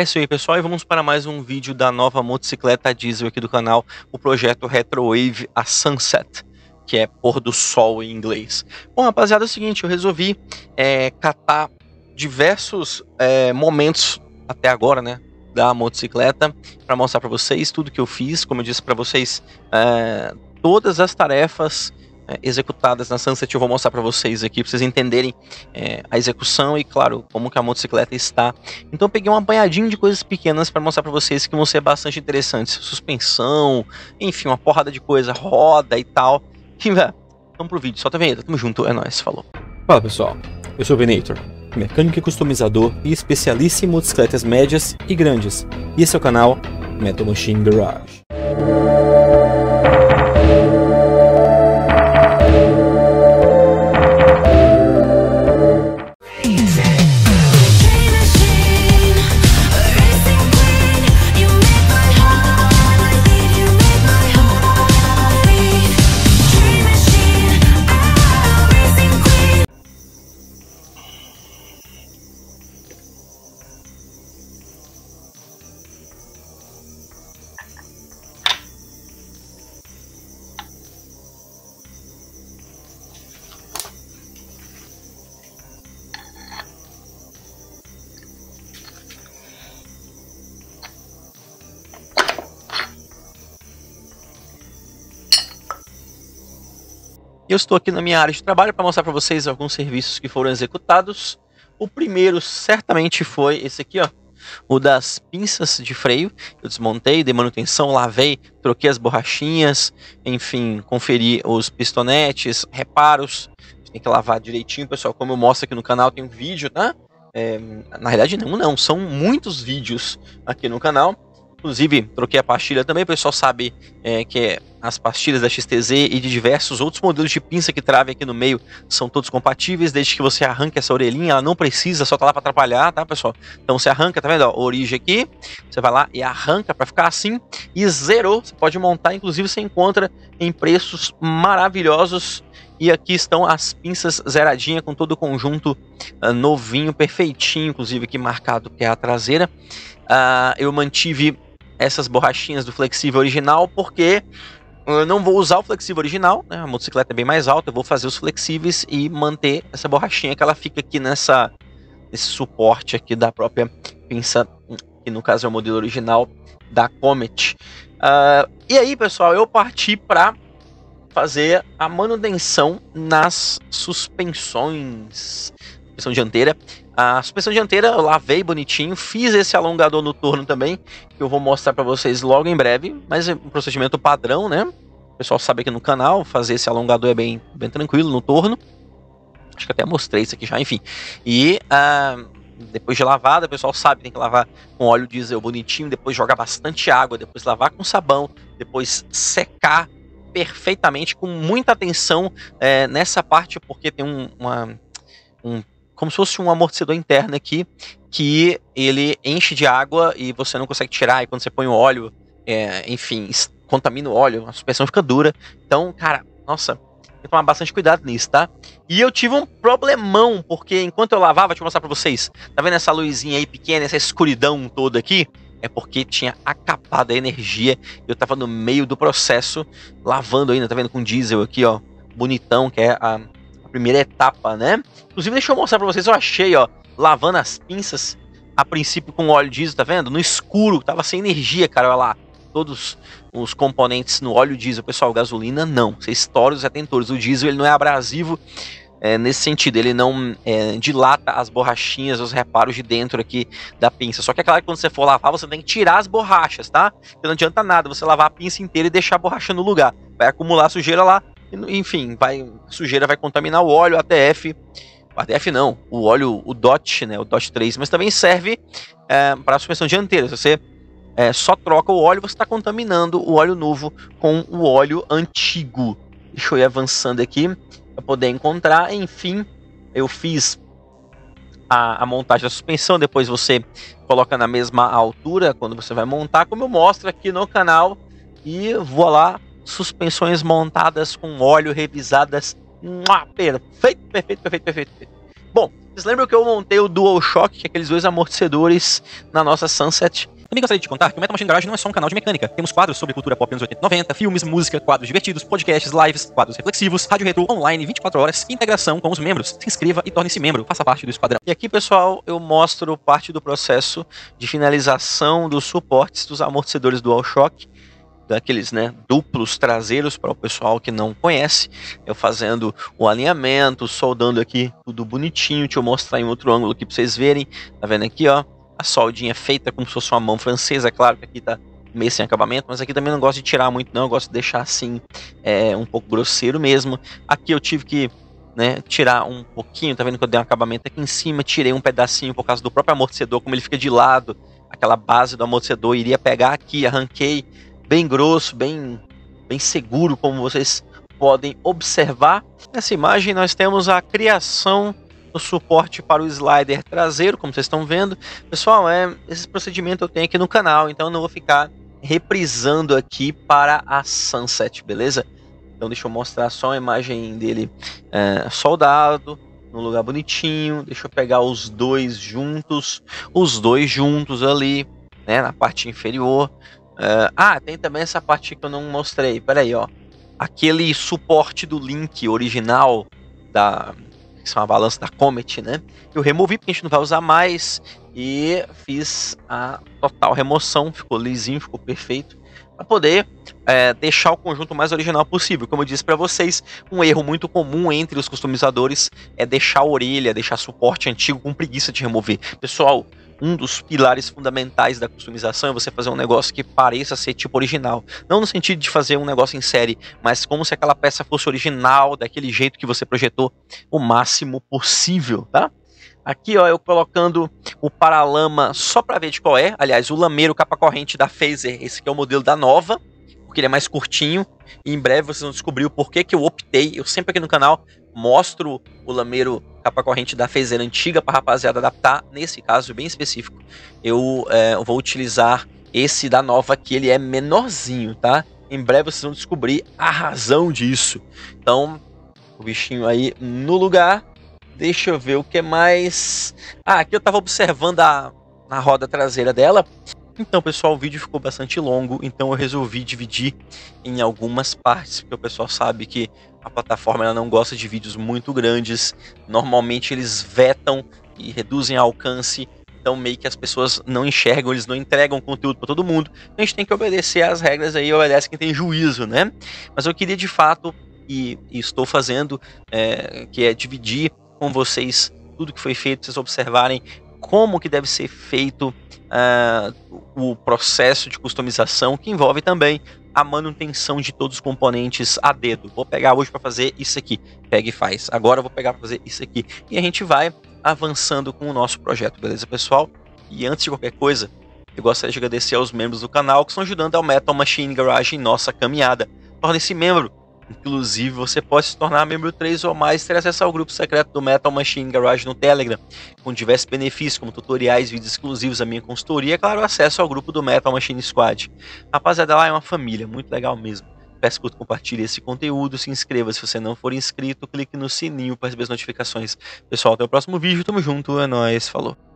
É isso aí, pessoal, e vamos para mais um vídeo da nova motocicleta diesel aqui do canal, o projeto Retrowave a Sunset, que é pôr do sol em inglês. Bom, rapaziada, é o seguinte, eu resolvi é, catar diversos é, momentos até agora, né, da motocicleta, para mostrar para vocês tudo que eu fiz, como eu disse para vocês, é, todas as tarefas é, executadas na Sunset. Eu vou mostrar para vocês aqui, para vocês entenderem é, a execução e, claro, como que a motocicleta está. Então eu peguei um apanhadinho de coisas pequenas para mostrar para vocês que vão ser bastante interessantes. Suspensão, enfim, uma porrada de coisa, roda e tal. Enfim, vamos pro vídeo. Solta a vinheta, tamo junto, é nóis, falou. Fala pessoal, eu sou o Venator, mecânico e customizador e especialista em motocicletas médias e grandes. E esse é o canal Metal Machine Garage. eu estou aqui na minha área de trabalho para mostrar para vocês alguns serviços que foram executados. O primeiro certamente foi esse aqui, ó, o das pinças de freio. Eu desmontei, dei manutenção, lavei, troquei as borrachinhas, enfim, conferi os pistonetes, reparos. Tem que lavar direitinho, pessoal. Como eu mostro aqui no canal, tem um vídeo, tá? É, na realidade, não, não. São muitos vídeos aqui no canal. Inclusive, troquei a pastilha também. O pessoal sabe é, que é as pastilhas da XTZ e de diversos outros modelos de pinça que trave aqui no meio são todos compatíveis, desde que você arranque essa orelhinha, ela não precisa, só tá lá para atrapalhar, tá, pessoal? Então você arranca, tá vendo? Ó, origem aqui, você vai lá e arranca para ficar assim e zerou. Você pode montar, inclusive você encontra em preços maravilhosos. E aqui estão as pinças zeradinha com todo o conjunto uh, novinho, perfeitinho, inclusive aqui marcado que é a traseira. Uh, eu mantive essas borrachinhas do flexível original porque eu não vou usar o flexível original, né? A motocicleta é bem mais alta, eu vou fazer os flexíveis e manter essa borrachinha que ela fica aqui nessa esse suporte aqui da própria pinça, que no caso é o modelo original da Comet. Uh, e aí, pessoal, eu parti para fazer a manutenção nas suspensões suspensão dianteira. A suspensão dianteira eu lavei bonitinho, fiz esse alongador no torno também, que eu vou mostrar para vocês logo em breve, mas é um procedimento padrão, né? O pessoal sabe aqui no canal, fazer esse alongador é bem, bem tranquilo no torno. Acho que até mostrei isso aqui já, enfim. E uh, depois de lavada, o pessoal sabe, tem que lavar com óleo diesel bonitinho, depois jogar bastante água, depois lavar com sabão, depois secar perfeitamente, com muita atenção é, nessa parte, porque tem um, uma, um como se fosse um amortecedor interno aqui, que ele enche de água e você não consegue tirar, e quando você põe o óleo, é, enfim, contamina o óleo, a suspensão fica dura. Então, cara, nossa, tem que tomar bastante cuidado nisso, tá? E eu tive um problemão, porque enquanto eu lavava, deixa eu mostrar pra vocês, tá vendo essa luzinha aí pequena, essa escuridão toda aqui? É porque tinha acabado a energia, eu tava no meio do processo, lavando ainda, tá vendo com diesel aqui, ó, bonitão, que é a primeira etapa, né? Inclusive, deixa eu mostrar pra vocês, eu achei, ó, lavando as pinças, a princípio com óleo diesel, tá vendo? No escuro, tava sem energia, cara, olha lá. Todos os componentes no óleo diesel, pessoal, gasolina não. Você estoura os atentores. O diesel ele não é abrasivo é, nesse sentido, ele não é, dilata as borrachinhas, os reparos de dentro aqui da pinça. Só que é claro que quando você for lavar, você tem que tirar as borrachas, tá? Porque não adianta nada você lavar a pinça inteira e deixar a borracha no lugar. Vai acumular sujeira lá, enfim, vai, sujeira vai contaminar o óleo, ATF ATF não, o óleo, o DOT, né? O DOT 3, mas também serve é, para a suspensão dianteira. Se você é, só troca o óleo, você está contaminando o óleo novo com o óleo antigo. Deixa eu ir avançando aqui para poder encontrar. Enfim, eu fiz a, a, montagem da suspensão, depois você coloca na mesma altura quando você vai montar, como eu mostro aqui no canal. E vou lá suspensões montadas com óleo, revisadas. Mua, perfeito, perfeito, perfeito, perfeito. Bom, vocês lembram que eu montei o Dual Shock, que é aqueles dois amortecedores na nossa Sunset? Também gostaria de contar que o Metal Machine Garage não é só um canal de mecânica. Temos quadros sobre cultura pop nos 80 e 90, filmes, música, quadros divertidos, podcasts, lives, quadros reflexivos, rádio retro online 24 horas integração com os membros. Se inscreva e torne-se membro, faça parte do esquadrão. E aqui, pessoal, eu mostro parte do processo de finalização dos suportes dos amortecedores DualShock daqueles né, duplos traseiros para o pessoal que não conhece. Eu fazendo o alinhamento, soldando aqui tudo bonitinho. Deixa eu mostrar em outro ângulo aqui para vocês verem. Tá vendo aqui, ó? A soldinha é feita como se fosse uma mão francesa. É claro que aqui tá meio sem acabamento, mas aqui também não gosto de tirar muito, não. Eu gosto de deixar assim, é, um pouco grosseiro mesmo. Aqui eu tive que né, tirar um pouquinho, tá vendo que eu dei um acabamento aqui em cima, tirei um pedacinho por causa do próprio amortecedor, como ele fica de lado, aquela base do amortecedor iria pegar aqui, arranquei, bem grosso, bem, bem seguro, como vocês podem observar. Nessa imagem nós temos a criação do suporte para o slider traseiro, como vocês estão vendo. Pessoal, é, esse procedimento eu tenho aqui no canal, então eu não vou ficar reprisando aqui para a Sunset, beleza? Então deixa eu mostrar só a imagem dele é, soldado, num lugar bonitinho. Deixa eu pegar os dois juntos, os dois juntos ali, né, na parte inferior. Uh, ah, tem também essa parte que eu não mostrei. Peraí, ó. Aquele suporte do link original da. Que são a balança da Comet, né? Eu removi porque a gente não vai usar mais. E fiz a total remoção. Ficou lisinho, ficou perfeito para poder é, deixar o conjunto mais original possível. Como eu disse para vocês, um erro muito comum entre os customizadores é deixar a orelha, deixar suporte antigo com preguiça de remover. Pessoal, um dos pilares fundamentais da customização é você fazer um negócio que pareça ser tipo original. Não no sentido de fazer um negócio em série, mas como se aquela peça fosse original, daquele jeito que você projetou o máximo possível, tá? Aqui, ó, eu colocando o paralama só para ver de qual é. Aliás, o lameiro capa corrente da Phaser, esse que é o modelo da nova, porque ele é mais curtinho. E em breve vocês vão descobrir o porquê que eu optei. Eu sempre aqui no canal mostro o lameiro capa corrente da Fezera antiga para rapaziada adaptar. Nesse caso bem específico, eu, é, vou utilizar esse da nova que ele é menorzinho, tá? Em breve vocês vão descobrir a razão disso. Então, o bichinho aí no lugar. Deixa eu ver o que mais. Ah, aqui eu tava observando a, a roda traseira dela. Então, pessoal, o vídeo ficou bastante longo, então eu resolvi dividir em algumas partes, porque o pessoal sabe que a plataforma ela não gosta de vídeos muito grandes. Normalmente eles vetam e reduzem alcance. Então meio que as pessoas não enxergam, eles não entregam conteúdo para todo mundo. Então, a gente tem que obedecer às regras aí, obedece quem tem juízo, né? Mas eu queria de fato, e, e estou fazendo, é, que é dividir com vocês tudo que foi feito, vocês observarem como que deve ser feito uh, o processo de customização, que envolve também a manutenção de todos os componentes a dedo. Vou pegar hoje para fazer isso aqui, pega e faz. Agora vou pegar para fazer isso aqui. E a gente vai avançando com o nosso projeto, beleza, pessoal? E antes de qualquer coisa, eu gostaria de agradecer aos membros do canal que estão ajudando ao Metal Machine Garage em nossa caminhada. Torne-se membro Inclusive, você pode se tornar membro 3 ou mais e ter acesso ao grupo secreto do Metal Machine Garage no Telegram, com diversos benefícios, como tutoriais, vídeos exclusivos, a minha consultoria e, claro, acesso ao grupo do Metal Machine Squad. Rapaziada, lá é uma família, muito legal mesmo. Peço que compartilhe esse conteúdo, se inscreva se você não for inscrito, clique no sininho para receber as notificações. Pessoal, até o próximo vídeo, tamo junto, é nóis, falou.